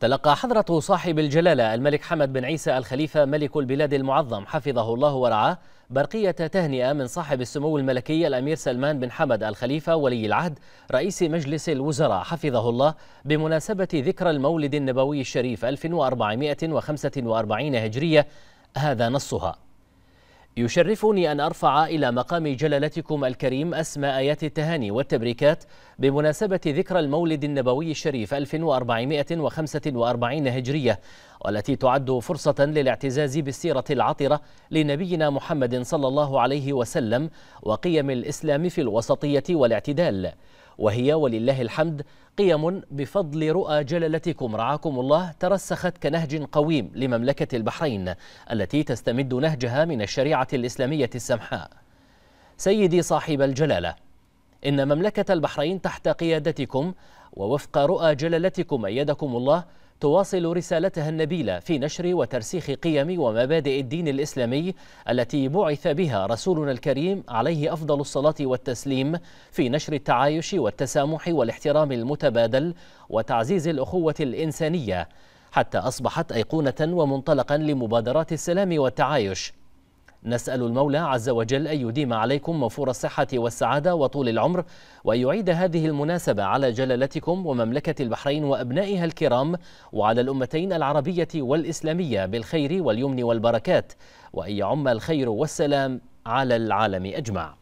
تلقى حضرة صاحب الجلالة الملك حمد بن عيسى الخليفة ملك البلاد المعظم حفظه الله ورعاه برقية تهنئة من صاحب السمو الملكي الأمير سلمان بن حمد الخليفة ولي العهد رئيس مجلس الوزراء حفظه الله بمناسبة ذكرى المولد النبوي الشريف 1445 هجرية هذا نصها يشرفني أن أرفع إلى مقام جلالتكم الكريم أسماء آيات التهاني والتبريكات بمناسبة ذكرى المولد النبوي الشريف 1445 هجرية والتي تعد فرصة للاعتزاز بالسيرة العطرة لنبينا محمد صلى الله عليه وسلم وقيم الإسلام في الوسطية والاعتدال وهي ولله الحمد قيم بفضل رؤى جلالتكم رعاكم الله ترسخت كنهج قويم لمملكة البحرين التي تستمد نهجها من الشريعة الإسلامية السمحاء سيدي صاحب الجلالة إن مملكة البحرين تحت قيادتكم ووفق رؤى جلالتكم أيدكم الله تواصل رسالتها النبيلة في نشر وترسيخ قيم ومبادئ الدين الإسلامي التي بعث بها رسولنا الكريم عليه أفضل الصلاة والتسليم في نشر التعايش والتسامح والاحترام المتبادل وتعزيز الأخوة الإنسانية حتى أصبحت أيقونة ومنطلقا لمبادرات السلام والتعايش نسأل المولى عز وجل أن يديم عليكم موفور الصحة والسعادة وطول العمر وأن يعيد هذه المناسبة على جلالتكم ومملكة البحرين وأبنائها الكرام وعلى الأمتين العربية والإسلامية بالخير واليمن والبركات وأن يعم الخير والسلام على العالم أجمع